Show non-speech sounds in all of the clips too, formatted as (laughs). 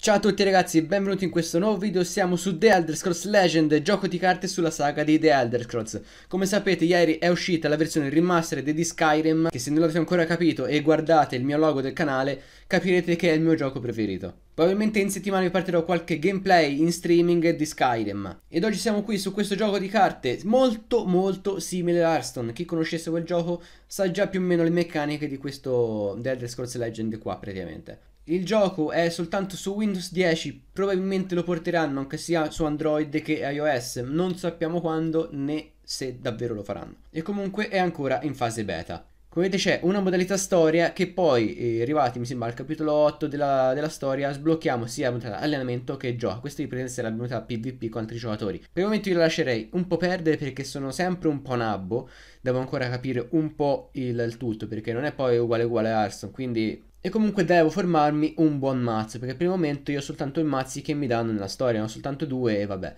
Ciao a tutti ragazzi, benvenuti in questo nuovo video, siamo su The Elder Scrolls Legend, gioco di carte sulla saga di The Elder Scrolls Come sapete ieri è uscita la versione remastered di Skyrim, che se non l'avete ancora capito e guardate il mio logo del canale capirete che è il mio gioco preferito Probabilmente in settimana vi partirò qualche gameplay in streaming di Skyrim. Ed oggi siamo qui su questo gioco di carte molto molto simile a Hearthstone. Chi conoscesse quel gioco sa già più o meno le meccaniche di questo The Elder Scrolls Legend qua praticamente. Il gioco è soltanto su Windows 10, probabilmente lo porteranno anche sia su Android che iOS, non sappiamo quando né se davvero lo faranno. E comunque è ancora in fase beta. Come vedete c'è una modalità storia che poi, eh, arrivati mi sembra al capitolo 8 della, della storia, sblocchiamo sia la modalità allenamento che gioco. presenza è la modalità PvP con altri giocatori. Per il momento io la lascerei un po' perdere perché sono sempre un po' nabbo, devo ancora capire un po' il, il tutto perché non è poi uguale uguale a Arson, quindi e comunque devo formarmi un buon mazzo, perché per il momento io ho soltanto i mazzi che mi danno nella storia, ne ho soltanto due e vabbè.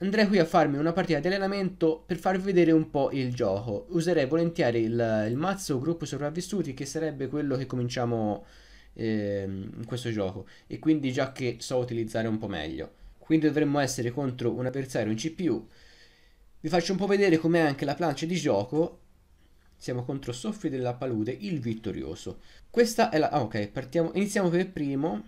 Andrei qui a farmi una partita di allenamento per farvi vedere un po' il gioco. Userei volentieri il, il mazzo gruppo sopravvissuti, che sarebbe quello che cominciamo eh, in questo gioco. E quindi già che so utilizzare un po' meglio. Quindi dovremmo essere contro un avversario in CPU. Vi faccio un po' vedere com'è anche la plancia di gioco siamo contro Soffi della Palude, il vittorioso. Questa è la... Ah, ok, partiamo... iniziamo per primo.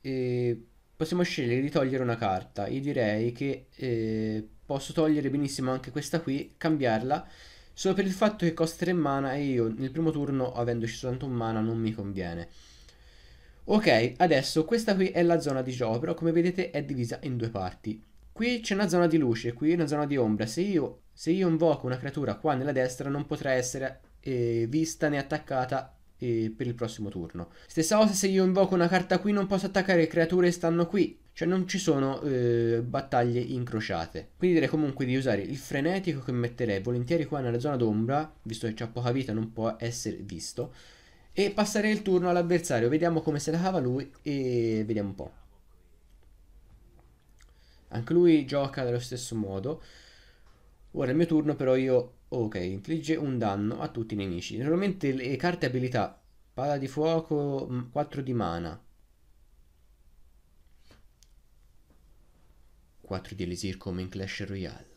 E possiamo scegliere di togliere una carta. Io direi che eh, posso togliere benissimo anche questa qui, cambiarla. Solo per il fatto che costa 3 mana e io nel primo turno, avendoci soltanto un mana, non mi conviene. Ok, adesso questa qui è la zona di gioco, però come vedete è divisa in due parti. Qui c'è una zona di luce, qui una zona di ombra. Se io, se io invoco una creatura qua nella destra non potrà essere eh, vista né attaccata eh, per il prossimo turno. Stessa cosa se io invoco una carta qui non posso attaccare creature che stanno qui. Cioè non ci sono eh, battaglie incrociate. Quindi direi comunque di usare il frenetico che metterei volentieri qua nella zona d'ombra, visto che c'ha poca vita non può essere visto, e passare il turno all'avversario. Vediamo come se la cava lui e vediamo un po'. Anche lui gioca dello stesso modo. Ora è il mio turno però io... Ok, infligge un danno a tutti i nemici. Normalmente le carte abilità. Pala di fuoco, 4 di mana. 4 di Elisir come in Clash Royale.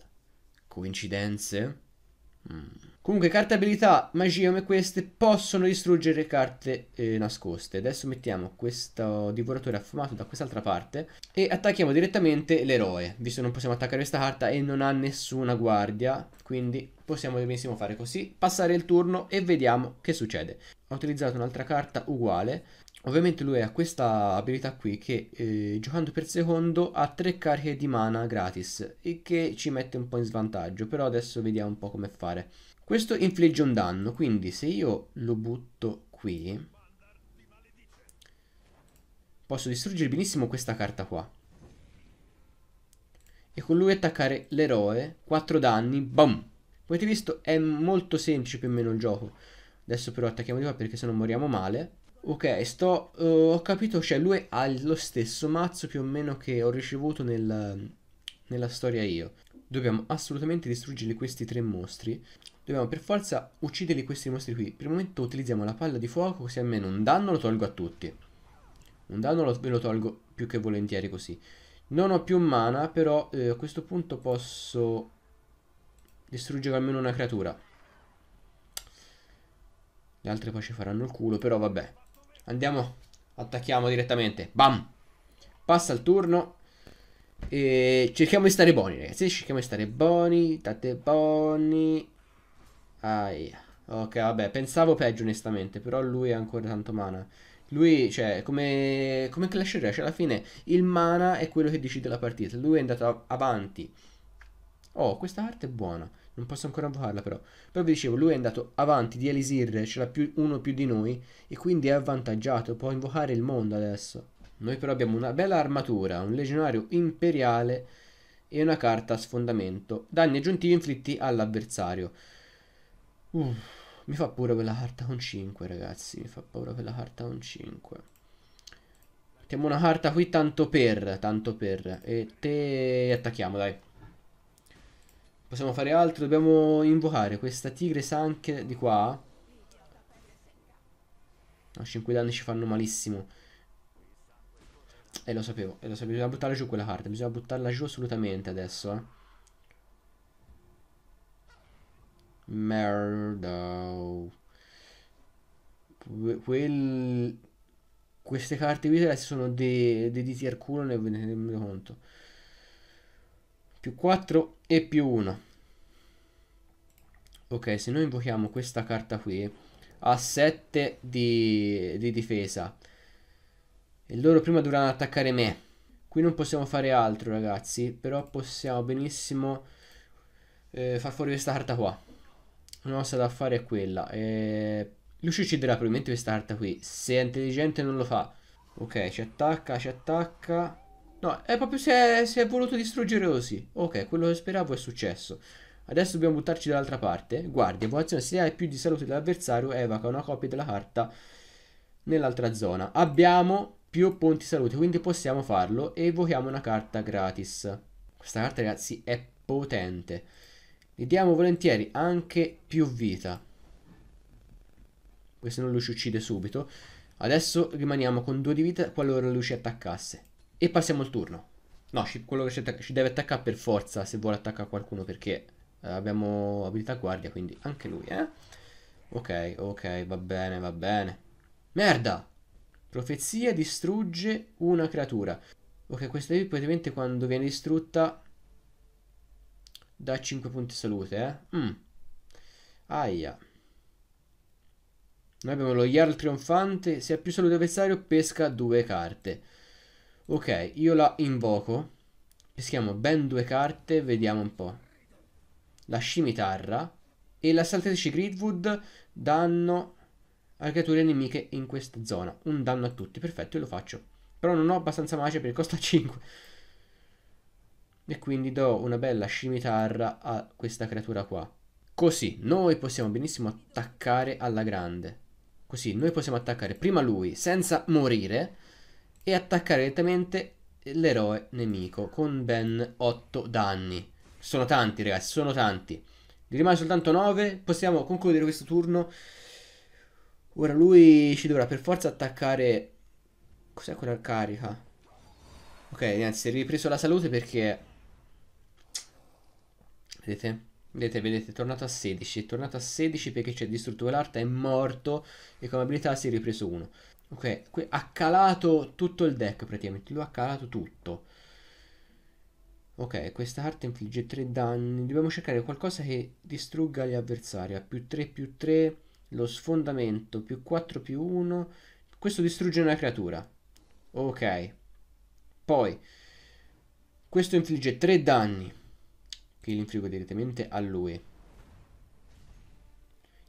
Coincidenze? Mm. Comunque carte abilità, magie come queste possono distruggere carte eh, nascoste. Adesso mettiamo questo divoratore affumato da quest'altra parte e attacchiamo direttamente l'eroe, visto che non possiamo attaccare questa carta e non ha nessuna guardia, quindi possiamo benissimo fare così, passare il turno e vediamo che succede. Ho utilizzato un'altra carta uguale, Ovviamente lui ha questa abilità qui che eh, giocando per secondo ha tre cariche di mana gratis, il che ci mette un po' in svantaggio, però adesso vediamo un po' come fare. Questo infligge un danno, quindi se io lo butto qui posso distruggere benissimo questa carta qua. E con lui attaccare l'eroe, 4 danni, boom! Come avete visto è molto semplice più o meno il gioco. Adesso però attacchiamo di qua perché se no moriamo male. Ok, sto, uh, ho capito, cioè lui ha lo stesso mazzo più o meno che ho ricevuto nel, nella storia io dobbiamo assolutamente distruggere questi tre mostri Dobbiamo per forza ucciderli questi mostri qui Per il momento utilizziamo la palla di fuoco Così almeno un danno lo tolgo a tutti Un danno lo, ve lo tolgo più che volentieri così Non ho più mana però eh, a questo punto posso Distruggere almeno una creatura Le altre poi ci faranno il culo però vabbè Andiamo Attacchiamo direttamente Bam Passa il turno e cerchiamo di stare buoni, ragazzi. Cerchiamo di stare buoni. Tate buoni. Aia. Ok, vabbè, pensavo peggio onestamente, però lui è ancora tanto mana. Lui, cioè, come, come Clash Rush, cioè, alla fine il mana è quello che decide la partita. Lui è andato avanti. Oh, questa carta è buona. Non posso ancora invocarla però. Però vi dicevo, lui è andato avanti di Elisir, ce l'ha uno più di noi, e quindi è avvantaggiato. Può invocare il mondo adesso. Noi però abbiamo una bella armatura, un legionario imperiale e una carta a sfondamento. Danni aggiuntivi inflitti all'avversario. Uh, mi fa paura quella carta con 5, ragazzi. Mi fa paura quella carta con 5. Mettiamo una carta qui tanto per, tanto per. E te attacchiamo, dai. Possiamo fare altro? Dobbiamo invocare questa tigre sanche di qua. No, 5 danni ci fanno malissimo. E lo sapevo, e lo sapevo. Bisogna buttare giù quella carta. Bisogna buttarla giù assolutamente adesso, eh. Merda. Quel... Queste carte qui adesso sono dei, dei diti al culo, ne rendo conto. Più 4 e più 1. Ok, se noi invochiamo questa carta qui, ha 7 di, di difesa. Il loro prima dovranno attaccare me. Qui non possiamo fare altro, ragazzi. Però possiamo benissimo eh, far fuori questa carta qua. La nostra da fare è quella. Eh, Lucio ucciderà probabilmente questa carta qui. Se è intelligente non lo fa. Ok, ci attacca, ci attacca. No, è proprio se è, se è voluto distruggere così. Ok, quello che speravo è successo. Adesso dobbiamo buttarci dall'altra parte. Guardia, evocazione se hai più di salute dell'avversario, evoca una copia della carta nell'altra zona. Abbiamo più punti salute, quindi possiamo farlo e evochiamo una carta gratis. Questa carta ragazzi è potente. Gli diamo volentieri anche più vita. Questo non lo ci uccide subito. Adesso rimaniamo con due di vita qualora lui ci attaccasse. E passiamo il turno. No, ci, quello che ci, attacca, ci deve attaccare per forza se vuole attaccare qualcuno perché eh, abbiamo abilità guardia, quindi anche lui, eh? Ok, ok, va bene, va bene. Merda! Profezia distrugge una creatura. Ok, questa qui praticamente quando viene distrutta da 5 punti salute, eh. Mm. Aia. Noi abbiamo lo Jarl trionfante, se ha più salute avversario pesca due carte. Ok, io la invoco. Peschiamo ben due carte, vediamo un po'. La scimitarra e l'assaltatrice Gridwood danno alle creature nemiche in questa zona. Un danno a tutti, perfetto, io lo faccio. Però non ho abbastanza magia perché costa 5. (laughs) E quindi do una bella scimitarra a questa creatura qua. Così noi possiamo benissimo attaccare alla grande. Così noi possiamo attaccare prima lui senza morire e attaccare direttamente l'eroe nemico con ben 8 danni. Sono tanti ragazzi, sono tanti. Ne rimane soltanto 9, possiamo concludere questo turno Ora lui ci dovrà per forza attaccare... Cos'è quella carica? Ok, anzi, è ripreso la salute perché... Vedete? Vedete, vedete, è tornato a 16. È tornato a 16 perché c'è distrutto quell'arta, è morto e come abilità si è ripreso uno Ok, qui ha calato tutto il deck praticamente, lo ha calato tutto. Ok, questa carta infligge 3 danni. Dobbiamo cercare qualcosa che distrugga gli avversari. A più 3 più 3 lo sfondamento più 4 più 1 questo distrugge una creatura ok poi questo infligge 3 danni che li infliggo direttamente a lui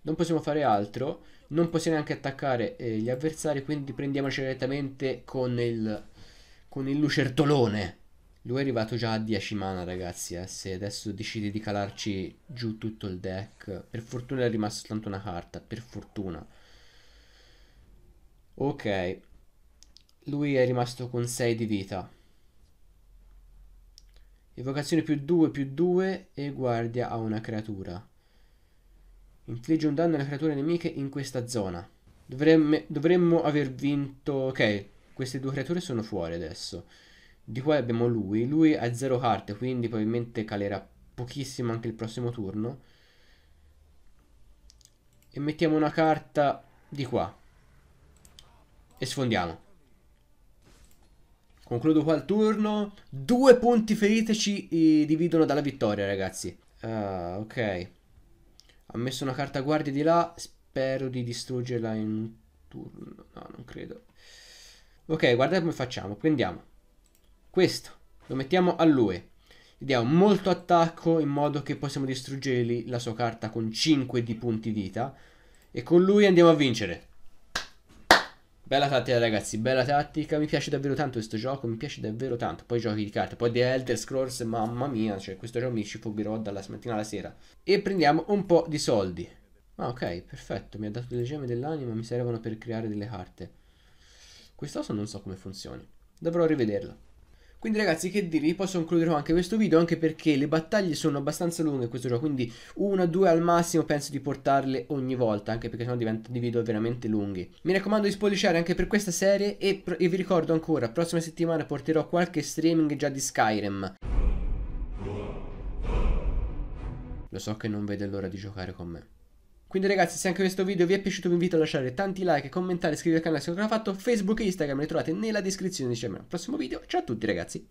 non possiamo fare altro non possiamo neanche attaccare eh, gli avversari quindi prendiamoci direttamente con il con il lucertolone lui è arrivato già a 10 mana ragazzi eh. Se adesso decidi di calarci giù tutto il deck Per fortuna è rimasta soltanto una carta Per fortuna Ok Lui è rimasto con 6 di vita Evocazione più 2 più 2 E guardia a una creatura Infligge un danno alle creature nemiche in questa zona Dovremmo, dovremmo aver vinto Ok Queste due creature sono fuori adesso di qua abbiamo lui. Lui ha zero carte, quindi probabilmente calerà pochissimo anche il prossimo turno. E mettiamo una carta di qua. E sfondiamo. Concludo qua il turno. Due punti ferite ci eh, dividono dalla vittoria, ragazzi. Uh, ok. Ha messo una carta guardia di là. Spero di distruggerla in un turno. No, non credo. Ok, guardate come facciamo. Prendiamo. Questo, lo mettiamo a lui. Gli diamo molto attacco in modo che possiamo distruggergli la sua carta con 5 di punti vita. E con lui andiamo a vincere. Bella tattica ragazzi, bella tattica, mi piace davvero tanto questo gioco, mi piace davvero tanto, poi giochi di carte, poi The Elder Scrolls, mamma mia, cioè questo gioco mi ci fuggirò dalla mattina alla sera. E prendiamo un po' di soldi. Ah ok, perfetto, mi ha dato delle gemme dell'anima, mi servono per creare delle carte. Quest'osso non so come funzioni, dovrò rivederla. Quindi ragazzi che dirvi, posso concludere anche questo video anche perché le battaglie sono abbastanza lunghe in questo gioco, quindi una, due al massimo penso di portarle ogni volta, anche perché sennò diventano video veramente lunghi. Mi raccomando di spolliciare anche per questa serie e, e vi ricordo ancora, prossima settimana porterò qualche streaming già di Skyrim. Lo so che non vede l'ora di giocare con me. Quindi ragazzi se anche questo video vi è piaciuto vi invito a lasciare tanti like, commentare, iscrivervi al canale se non l'avete fatto, Facebook e Instagram li trovate nella descrizione, ci al prossimo video, ciao a tutti ragazzi!